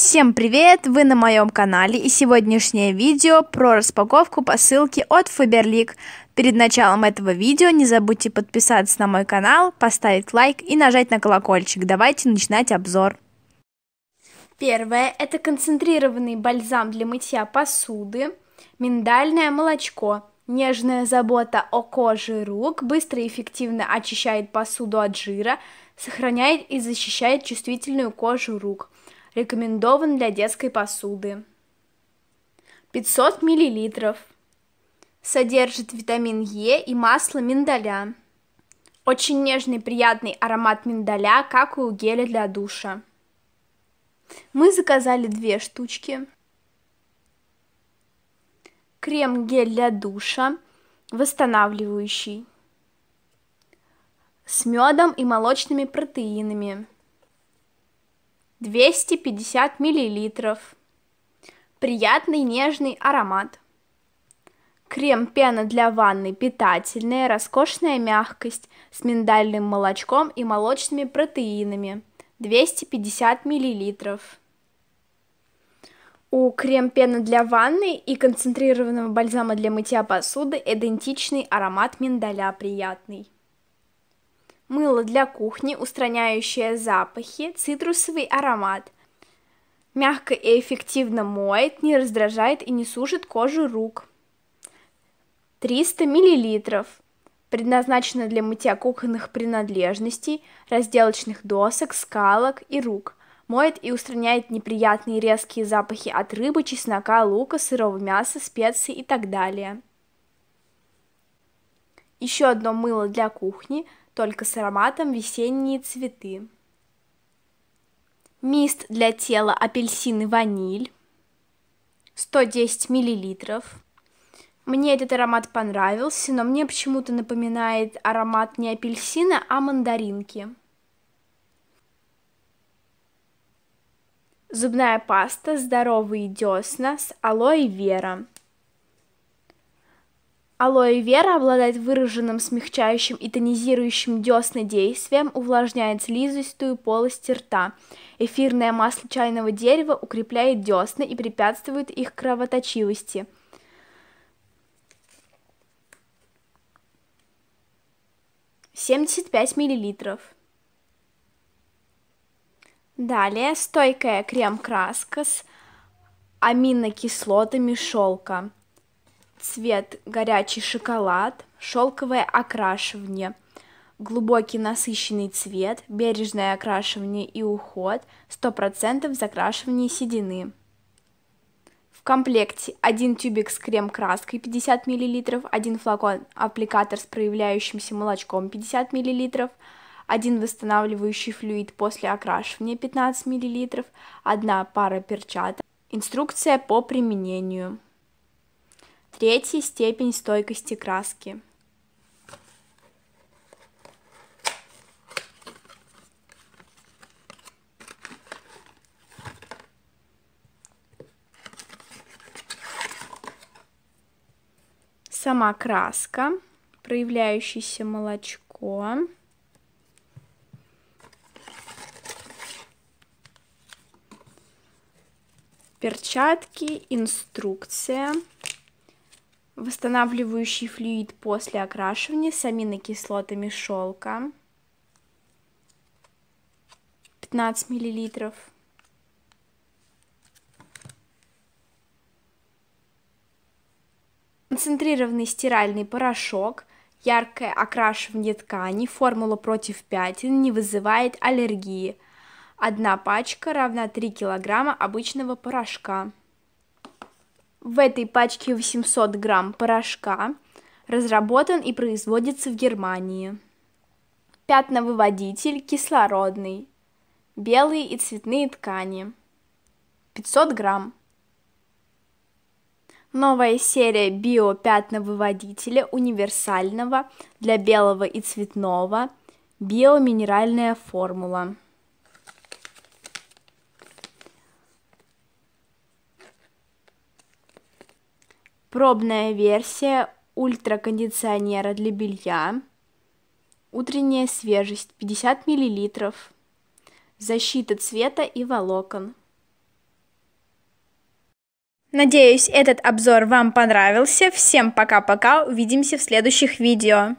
Всем привет! Вы на моем канале и сегодняшнее видео про распаковку посылки от Faberlic. Перед началом этого видео не забудьте подписаться на мой канал, поставить лайк и нажать на колокольчик. Давайте начинать обзор. Первое – это концентрированный бальзам для мытья посуды, миндальное молочко. Нежная забота о коже рук быстро и эффективно очищает посуду от жира, сохраняет и защищает чувствительную кожу рук – рекомендован для детской посуды. 500 мл. Содержит витамин Е и масло миндаля. Очень нежный приятный аромат миндаля, как и у геля для душа. Мы заказали две штучки. Крем-гель для душа, восстанавливающий, с медом и молочными протеинами. 250 миллилитров. Приятный нежный аромат. Крем пена для ванны питательная, роскошная мягкость с миндальным молочком и молочными протеинами. 250 миллилитров. У крем-пены для ванны и концентрированного бальзама для мытья посуды идентичный аромат миндаля приятный мыло для кухни, устраняющее запахи, цитрусовый аромат. Мягко и эффективно моет, не раздражает и не сушит кожу рук. 300 мл. Предназначено для мытья кухонных принадлежностей, разделочных досок, скалок и рук. Моет и устраняет неприятные резкие запахи от рыбы, чеснока, лука, сырого мяса, специй и так далее. Еще одно мыло для кухни только с ароматом весенние цветы. Мист для тела апельсины и ваниль. 110 мл. Мне этот аромат понравился, но мне почему-то напоминает аромат не апельсина, а мандаринки. Зубная паста «Здоровые десна» с алоэ вера Алоэ вера обладает выраженным смягчающим и тонизирующим десны действием, увлажняет слизистую полость рта. Эфирное масло чайного дерева укрепляет десны и препятствует их кровоточивости. Семьдесят пять миллилитров. Далее стойкая крем-краска с аминокислотами шелка цвет горячий шоколад, шелковое окрашивание, глубокий насыщенный цвет, бережное окрашивание и уход, 100% закрашивание седины. В комплекте один тюбик с крем-краской 50 мл, один флакон аппликатор с проявляющимся молочком 50 мл, один восстанавливающий флюид после окрашивания 15 мл, одна пара перчаток. Инструкция по применению. Третья степень стойкости краски. Сама краска, проявляющееся молочко. Перчатки, инструкция восстанавливающий флюид после окрашивания с аминокислотами шелка 15 миллилитров. Концентрированный стиральный порошок, яркое окрашивание ткани, формула против пятен не вызывает аллергии. Одна пачка равна 3 килограмма обычного порошка. В этой пачке 800 грамм порошка, разработан и производится в Германии. Пятновыводитель кислородный, белые и цветные ткани, 500 грамм. Новая серия биопятновыводителя универсального для белого и цветного биоминеральная формула. пробная версия ультракондиционера для белья, утренняя свежесть 50 мл, защита цвета и волокон. Надеюсь, этот обзор вам понравился. Всем пока-пока, увидимся в следующих видео.